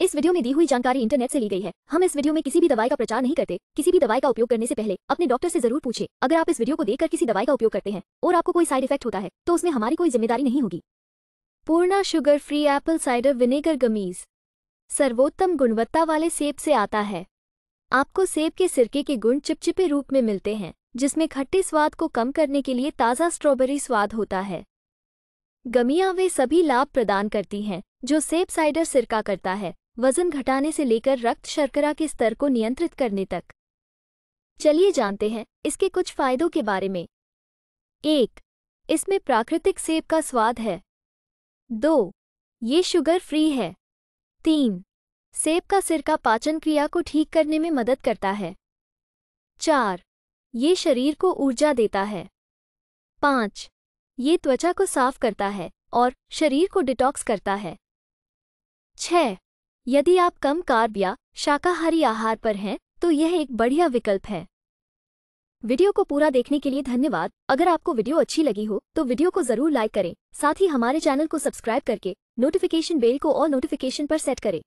इस वीडियो में दी हुई जानकारी इंटरनेट से ली गई है हम इस वीडियो में किसी भी दवाई का प्रचार नहीं करते किसी भी दवाई का उपयोग करने से पहले अपने डॉक्टर से जरूर पूछे अगर आप इस वीडियो को देखकर किसी दवाई का उपयोग करते हैं और आपको कोई साइड इफेक्ट होता है तो उसमें हमारी कोई जिम्मेदारी नहीं होगी Purna sugar free apple cider vinegar gummies सर्वोत्तम गुणवत्ता वाले सेब से आता है आपको सेब के सिरके के गुण चिपचिपे रूप में मिलते हैं जिसमें खट्टे स्वाद को कम करने के लिए ताज़ा स्ट्रॉबेरी स्वाद होता है गमियाँ वे सभी लाभ प्रदान करती हैं जो सेब साइडर सिरका करता है वजन घटाने से लेकर रक्त शर्करा के स्तर को नियंत्रित करने तक चलिए जानते हैं इसके कुछ फायदों के बारे में एक इसमें प्राकृतिक सेब का स्वाद है दो ये शुगर फ्री है तीन सेब का सिरका पाचन क्रिया को ठीक करने में मदद करता है चार ये शरीर को ऊर्जा देता है पाँच ये त्वचा को साफ करता है और शरीर को डिटॉक्स करता है छः यदि आप कम कार्ब या शाकाहारी आहार पर हैं तो यह एक बढ़िया विकल्प है वीडियो को पूरा देखने के लिए धन्यवाद अगर आपको वीडियो अच्छी लगी हो तो वीडियो को जरूर लाइक करें साथ ही हमारे चैनल को सब्सक्राइब करके नोटिफिकेशन बेल को और नोटिफिकेशन पर सेट करें